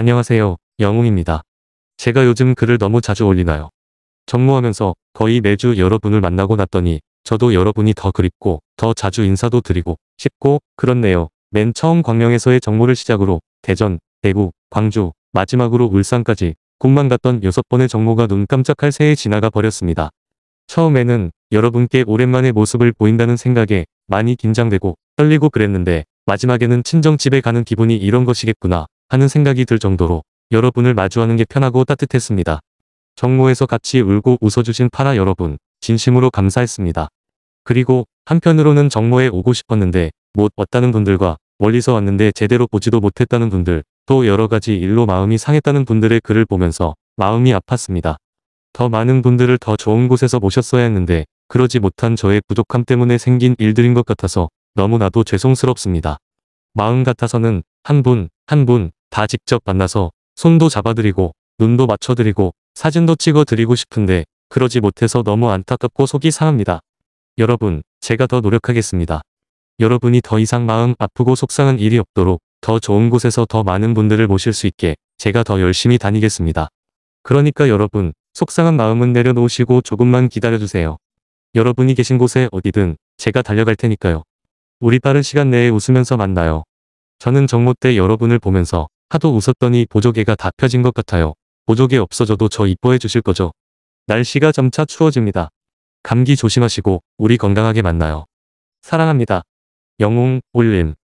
안녕하세요. 영웅입니다. 제가 요즘 글을 너무 자주 올리나요? 전무하면서 거의 매주 여러분을 만나고 났더니 저도 여러분이 더 그립고 더 자주 인사도 드리고 싶고 그렇네요. 맨 처음 광명에서의 정모를 시작으로 대전, 대구, 광주, 마지막으로 울산까지 꿈만 갔던 여섯 번의 정모가 눈 깜짝할 새에 지나가 버렸습니다. 처음에는 여러분께 오랜만에 모습을 보인다는 생각에 많이 긴장되고 떨리고 그랬는데 마지막에는 친정집에 가는 기분이 이런 것이겠구나 하는 생각이 들 정도로 여러분을 마주하는 게 편하고 따뜻했습니다. 정모에서 같이 울고 웃어주신 파라 여러분 진심으로 감사했습니다. 그리고 한편으로는 정모에 오고 싶었는데 못 왔다는 분들과 멀리서 왔는데 제대로 보지도 못했다는 분들 또 여러가지 일로 마음이 상했다는 분들의 글을 보면서 마음이 아팠습니다. 더 많은 분들을 더 좋은 곳에서 모셨어야 했는데 그러지 못한 저의 부족함 때문에 생긴 일들인 것 같아서 너무나도 죄송스럽습니다. 마음 같아서는 한 분, 한 분, 다 직접 만나서 손도 잡아드리고 눈도 맞춰드리고 사진도 찍어드리고 싶은데 그러지 못해서 너무 안타깝고 속이 상합니다. 여러분, 제가 더 노력하겠습니다. 여러분이 더 이상 마음 아프고 속상한 일이 없도록 더 좋은 곳에서 더 많은 분들을 모실 수 있게 제가 더 열심히 다니겠습니다. 그러니까 여러분, 속상한 마음은 내려놓으시고 조금만 기다려주세요. 여러분이 계신 곳에 어디든 제가 달려갈 테니까요. 우리 빠른 시간 내에 웃으면서 만나요. 저는 정모 때 여러분을 보면서 하도 웃었더니 보조개가 다 펴진 것 같아요. 보조개 없어져도 저 이뻐해 주실 거죠? 날씨가 점차 추워집니다. 감기 조심하시고 우리 건강하게 만나요. 사랑합니다. 영웅 올림